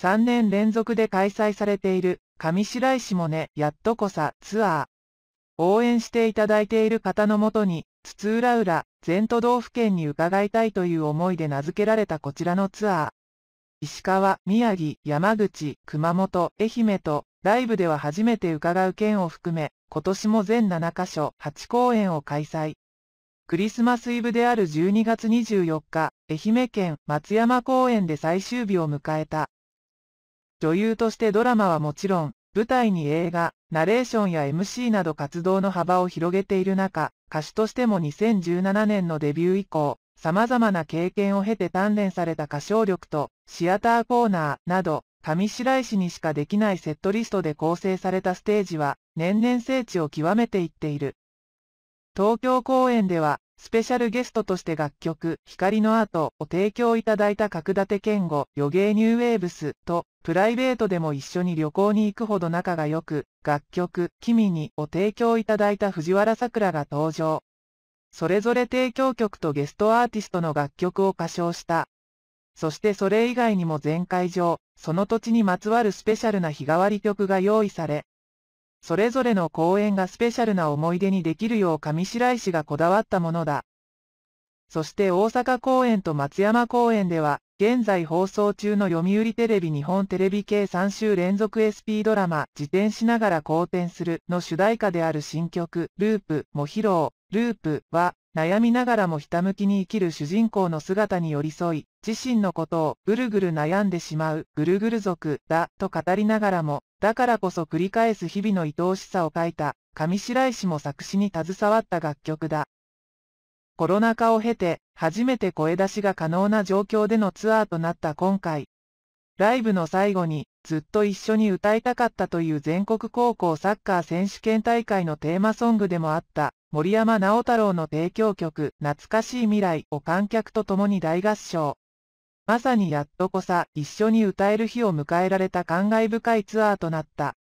3年連続で開催されている上白石萌音やっとこさツアー。応援していただいている方のもとに、津々浦々、全都道府県に伺いたいという思いで名付けられたこちらのツアー。石川、宮城、山口、熊本、愛媛と、ライブでは初めて伺う県を含め、今年も全7カ所8公演を開催。クリスマスイブである12月24日、愛媛県松山公園で最終日を迎えた。女優としてドラマはもちろん、舞台に映画、ナレーションや MC など活動の幅を広げている中、歌手としても2017年のデビュー以降、様々な経験を経て鍛錬された歌唱力と、シアターコーナーなど、上白石にしかできないセットリストで構成されたステージは、年々聖地を極めていっている。東京公演では、スペシャルゲストとして楽曲、光のアートを提供いただいた角立健吾、余芸ニューウェーブスと、プライベートでも一緒に旅行に行くほど仲が良く、楽曲、君にを提供いただいた藤原さくらが登場。それぞれ提供曲とゲストアーティストの楽曲を歌唱した。そしてそれ以外にも全会場、その土地にまつわるスペシャルな日替わり曲が用意され、それぞれの公演がスペシャルな思い出にできるよう上白石がこだわったものだ。そして大阪公演と松山公演では、現在放送中の読売テレビ日本テレビ系3週連続 SP ドラマ、自転しながら好転するの主題歌である新曲、ループも披露、ループは悩みながらもひたむきに生きる主人公の姿に寄り添い、自身のことをぐるぐる悩んでしまうぐるぐる族だと語りながらも、だからこそ繰り返す日々の愛おしさを書いた、上白石も作詞に携わった楽曲だ。コロナ禍を経て、初めて声出しが可能な状況でのツアーとなった今回。ライブの最後に、ずっと一緒に歌いたかったという全国高校サッカー選手権大会のテーマソングでもあった、森山直太郎の提供曲、懐かしい未来を観客と共に大合唱。まさにやっとこさ、一緒に歌える日を迎えられた感慨深いツアーとなった。